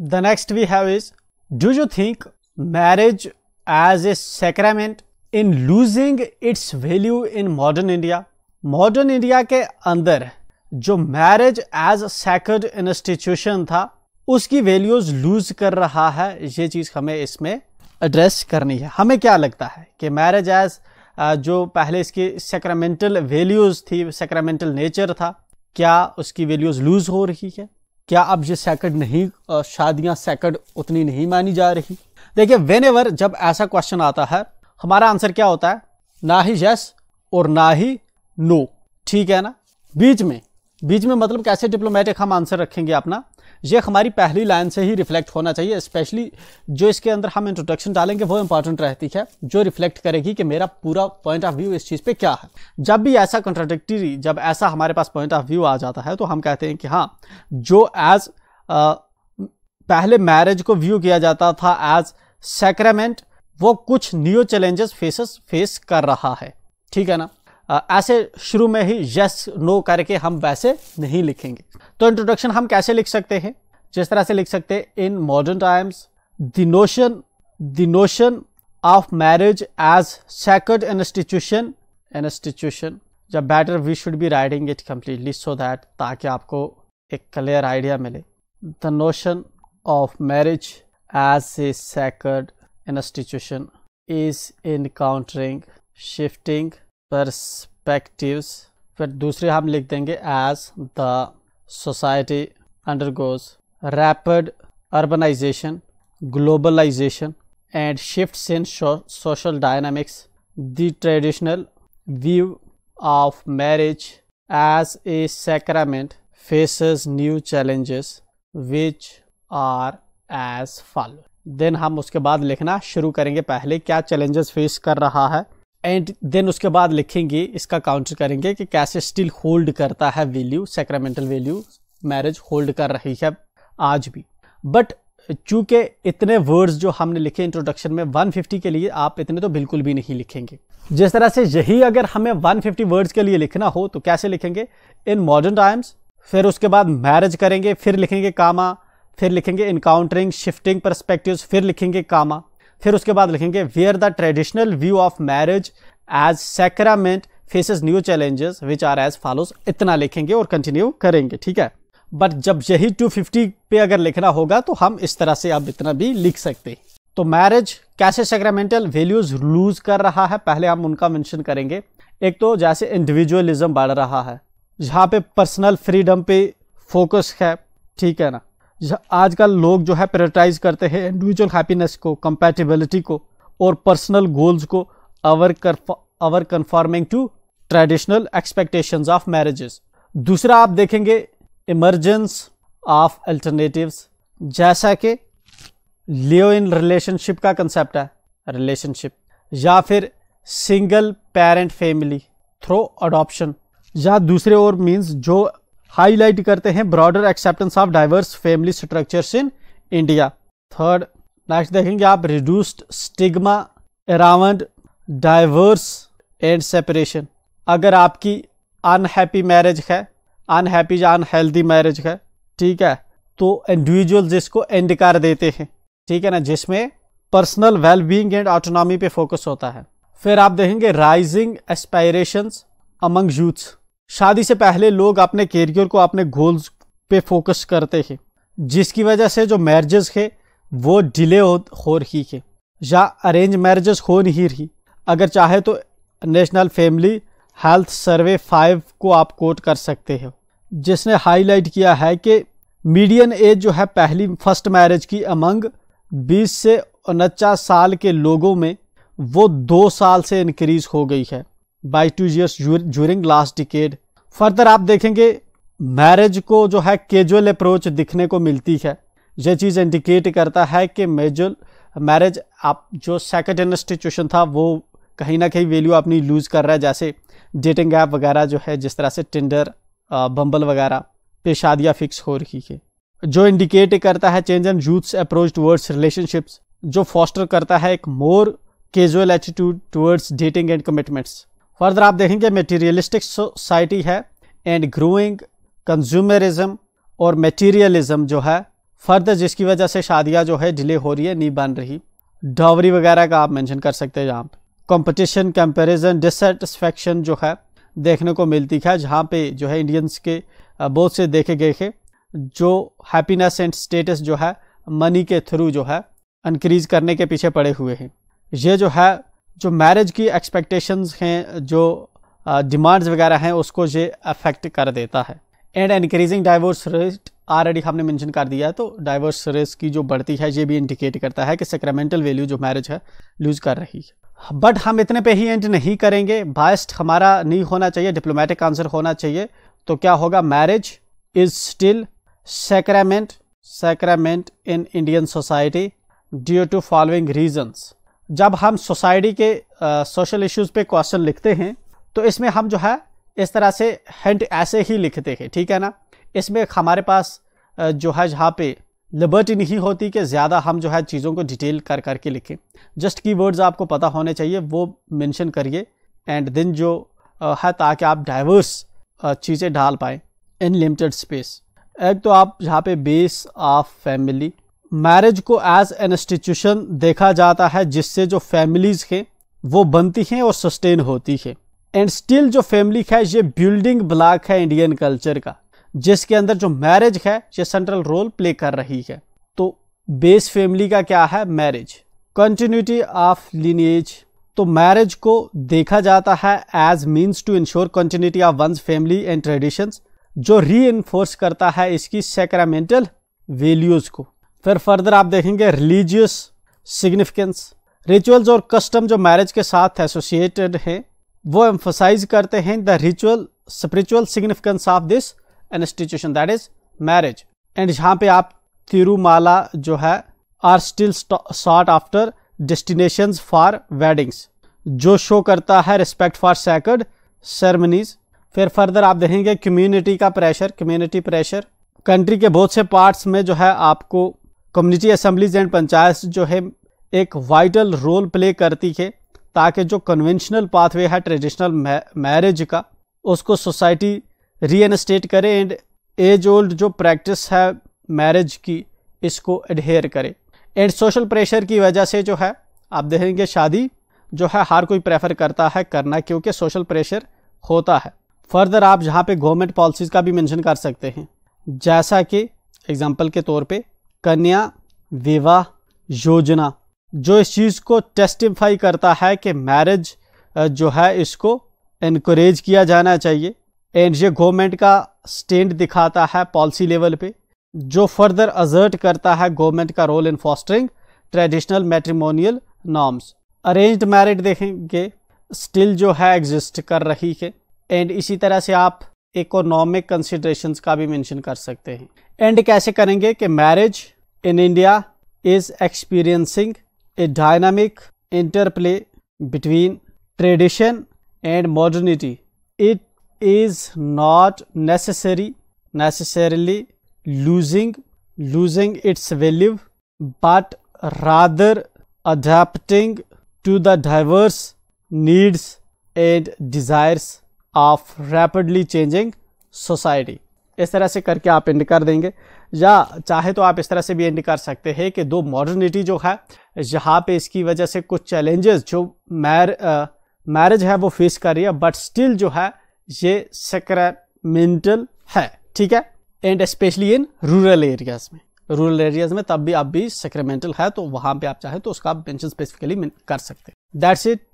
The next we have is do you think marriage as a sacrament in losing its value in modern India modern India के अंदर जो marriage as सैकर्ड institution था उसकी values loose कर रहा है ये चीज़ हमें इसमें एड्रेस करनी है हमें क्या लगता है कि मैरिज एज जो पहले इसकी सेक्रामेंटल वैल्यूज थी सेक्रामेंटल नेचर था क्या उसकी वैल्यूज लूज हो रही है क्या अब ये सैकड़ नहीं शादियां सेकंड उतनी नहीं मानी जा रही देखिए वेन एवर जब ऐसा क्वेश्चन आता है हमारा आंसर क्या होता है ना ही यस और ना ही नो ठीक है ना बीच में बीच में मतलब कैसे डिप्लोमेटिक हम आंसर रखेंगे अपना ये हमारी पहली लाइन से ही रिफ्लेक्ट होना चाहिए स्पेशली जो इसके अंदर हम इंट्रोडक्शन डालेंगे वो इंपॉर्टेंट रहती है जो रिफ्लेक्ट करेगी कि मेरा पूरा पॉइंट ऑफ व्यू इस चीज़ पे क्या है जब भी ऐसा कंट्राडिक्टरी जब ऐसा हमारे पास पॉइंट ऑफ व्यू आ जाता है तो हम कहते हैं कि हाँ जो एज पहले मैरिज को व्यू किया जाता था एज सेक्रेमेंट वो कुछ न्यू चैलेंजेस फेसेस फेस कर रहा है ठीक है ना ऐसे शुरू में ही यस नो करके हम वैसे नहीं लिखेंगे तो इंट्रोडक्शन हम कैसे लिख सकते हैं जिस तरह से लिख सकते हैं in modern times the notion the notion of marriage as second institution institution the better we should be writing it completely so that ताकि आपको एक क्लियर आइडिया मिले the notion of marriage as a second institution is encountering shifting perspectives फिर दूसरे हम लिख देंगे as the society undergoes rapid urbanisation globalisation and shift in social dynamics the traditional view of marriage as a sacrament faces new challenges which are as follows then हम उसके बाद लिखना शुरू करेंगे पहले क्या चैलेंजेस फेस कर रहा है एंड देन उसके बाद लिखेंगे इसका काउंटर करेंगे कि कैसे स्टिल होल्ड करता है value sacramental value marriage hold कर रही है आज भी बट चूंकि इतने वर्ड्स जो हमने लिखे इंट्रोडक्शन में 150 के लिए आप इतने तो बिल्कुल भी नहीं लिखेंगे जिस तरह से यही अगर हमें 150 वर्ड्स के लिए लिखना हो तो कैसे लिखेंगे इन मॉडर्न टाइम्स फिर उसके बाद मैरिज करेंगे फिर लिखेंगे कामा फिर लिखेंगे इनकाउंटरिंग शिफ्टिंग परस्पेक्टिव फिर लिखेंगे कामा फिर उसके बाद लिखेंगे where the traditional view of marriage as sacrament faces new challenges which are as follows इतना लिखेंगे और कंटिन्यू करेंगे ठीक है बट जब यही 250 पे अगर लिखना होगा तो हम इस तरह से अब इतना भी लिख सकते हैं तो मैरिज कैसे सेक्रामेंटल वैल्यूज लूज कर रहा है पहले हम उनका मैंशन करेंगे एक तो जैसे इंडिविजुअलिज्म बढ़ रहा है जहाँ पे पर्सनल फ्रीडम पे फोकस है ठीक है ना आजकल लोग जो है प्रायोरिटाइज करते हैं इंडिविजुअल हैप्पीनेस को कंपैटिबिलिटी को और पर्सनल गोल्स को our our conforming to traditional expectation of marriages दूसरा आप देखेंगे इमरजेंस ऑफ अल्टरनेटिव जैसा कि लियो इन रिलेशनशिप का कंसेप्ट है रिलेशनशिप या फिर single parent family through adoption या दूसरे और मीन्स जो हाईलाइट करते हैं broader acceptance of diverse family structures in India third next देखेंगे आप reduced stigma around divorce and separation अगर आपकी अनहैप्पी मैरिज है अनहैप्पी या अनहेल्दी मैरिज है ठीक है तो इंडिविजुअल जिसको एंड कर देते हैं ठीक है ना जिसमें पर्सनल वेलबींग एंड ऑटोनॉमी पे फोकस होता है फिर आप देखेंगे राइजिंग एस्पायरेशंस अमंग यूथ्स शादी से पहले लोग अपने कैरियर को अपने गोल्स पे फोकस करते हैं जिसकी वजह से जो मैरिजेस है वो डिले हो, हो रही है या अरेंज मैरिजेस हो नहीं रही अगर चाहे तो national family health survey five को आप कोट कर सकते हो जिसने हाईलाइट किया है कि मीडियन एज जो है पहली फर्स्ट मैरिज की अमंग 20 से उनचास साल के लोगों में वो दो साल से इंक्रीज हो गई है by two years during last decade further आप देखेंगे मैरिज को जो है केजुअल अप्रोच दिखने को मिलती है यह चीज़ इंडिकेट करता है कि मेजुअल मैरिज आप जो सेकेंड इंस्टीट्यूशन था वो कहीं ना कहीं वैल्यू अपनी लूज़ कर रहा है जैसे डेटिंग ऐप वगैरह जो है जिस तरह से टेंडर बम्बल वगैरह पे शादियाँ फिक्स हो रही है जो इंडिकेट करता है change in youths approach towards relationships जो फॉस्टर करता है एक more casual attitude towards dating and commitments further आप देखेंगे मेटीरियलिस्टिक सोसाइटी है एंड ग्रोइंग कंज्यूमरिज्म और मेटीरियलिज्म जो है फर्द जिसकी वजह से शादियां जो है डिले हो रही है नहीं बन रही डावरी वगैरह का आप मेंशन कर सकते हैं यहाँ कॉम्पिटिशन कंपेरिजन डिससेटिस्फेक्शन जो है देखने को मिलती है जहाँ पे जो है इंडियंस के बहुत से देखे गए थे जो हैप्पीनेस एंड स्टेटस जो है मनी के थ्रू जो है इनक्रीज करने के पीछे पड़े हुए हैं ये जो है जो मैरिज की एक्सपेक्टेशंस हैं जो डिमांड्स वगैरह हैं उसको ये अफेक्ट कर देता है and increasing divorce rate already हमने मेंशन कर दिया है तो डाइवोर्स रेस की जो बढ़ती है ये भी इंडिकेट करता है कि सेक्रामेंटल वैल्यू जो मैरिज है लूज कर रही है बट हम इतने पे ही एंड नहीं करेंगे बायस्ड हमारा नहीं होना चाहिए डिप्लोमेटिक आंसर होना चाहिए तो क्या होगा marriage is still sacrament sacrament in Indian society due to following reasons जब हम सोसाइटी के सोशल इश्यूज़ पे क्वेश्चन लिखते हैं तो इसमें हम जो है इस तरह से हिंट ऐसे ही लिखते हैं ठीक है ना इसमें हमारे पास जो है जहाँ पे लिबर्टी नहीं होती कि ज़्यादा हम जो है चीज़ों को डिटेल कर करके लिखें जस्ट की वर्ड्स आपको पता होने चाहिए वो मेंशन करिए एंड देन जो है ताकि आप डाइवर्स चीज़ें डाल पाएँ इन लिमिटेड स्पेस एक तो आप जहाँ पे बेस ऑफ फैमिली मैरिज को एज एन इंस्टीट्यूशन देखा जाता है जिससे जो फैमिलीज हैं वो बनती हैं और सस्टेन होती है एंड स्टिल जो फैमिली है ये बिल्डिंग ब्लॉक है इंडियन कल्चर का जिसके अंदर जो मैरिज है ये सेंट्रल रोल प्ले कर रही है तो बेस फैमिली का क्या है मैरिज कंटिन्यूटी ऑफ लीनेज तो मैरिज को देखा जाता है as means to ensure continuity of one's family and traditions जो री करता है इसकी सेक्रामेंटल वैल्यूज़ को फिर फर्दर आप देखेंगे रिलीजियस सिग्निफिकेंस रिचुअल्स और कस्टम जो मैरिज के साथ एसोसिएटेड हैं वो एम्फोसाइज करते हैं the ritual spiritual significance of this institution that is marriage and यहाँ पे आप तिरुमाला जो है are still sought after destination for weddings जो शो करता है रिस्पेक्ट फॉर सैकड सेरेमनीज फिर फर्दर आप देखेंगे कम्युनिटी का प्रेशर कम्युनिटी प्रेशर कंट्री के बहुत से पार्ट्स में जो है आपको कम्युनिटी असम्बलीज एंड पंचायत जो है एक वाइटल रोल प्ले करती है ताकि जो कन्वेंशनल पाथवे है ट्रेडिशनल मैरिज का उसको सोसाइटी रीअनस्टेट करे एंड एज ओल्ड जो प्रैक्टिस है मैरिज की इसको एडहेयर करे एंड सोशल प्रेशर की वजह से जो है आप देखेंगे शादी जो है हर कोई प्रेफर करता है करना क्योंकि सोशल प्रेशर होता है फर्दर आप जहाँ पे गवर्नमेंट पॉलिसीज़ का भी मेंशन कर सकते हैं जैसा कि एग्जांपल के तौर पे कन्या विवाह योजना जो इस चीज़ को टेस्टिफाई करता है कि मैरिज जो है इसको इनक्रेज किया जाना चाहिए एंड ये गवर्नमेंट का स्टैंड दिखाता है पॉलिसी लेवल पे जो फर्दर अजर्ट करता है गवर्नमेंट का role in fostering traditional matrimonial norms arranged marriage देखेंगे स्टिल जो है एग्जिस्ट कर रही है एंड इसी तरह से आप इकोनॉमिक कंसिड्रेशन का भी मैंशन कर सकते हैं एंड कैसे करेंगे कि marriage in India is experiencing a dynamic interplay between tradition and modernity. It is not necessary necessarily losing losing its value but rather adapting to the diverse needs and desires of rapidly changing society. इस तरह से करके आप and कर देंगे या चाहे तो आप इस तरह से भी एंड कर सकते हैं कि दो मॉडर्निटी जो है यहाँ पे इसकी वजह से कुछ चैलेंजेस जो मैर मैरिज है वो फेस कर रही है बट स्टिल जो है ये सक्रमेंटल है ठीक है and specially in rural areas में रूरल एरियाज में तब भी आप भी सक्रमेंटल है तो वहाँ पे आप चाहें तो उसका आप स्पेसिफिकली कर सकते हैं दैट्स इट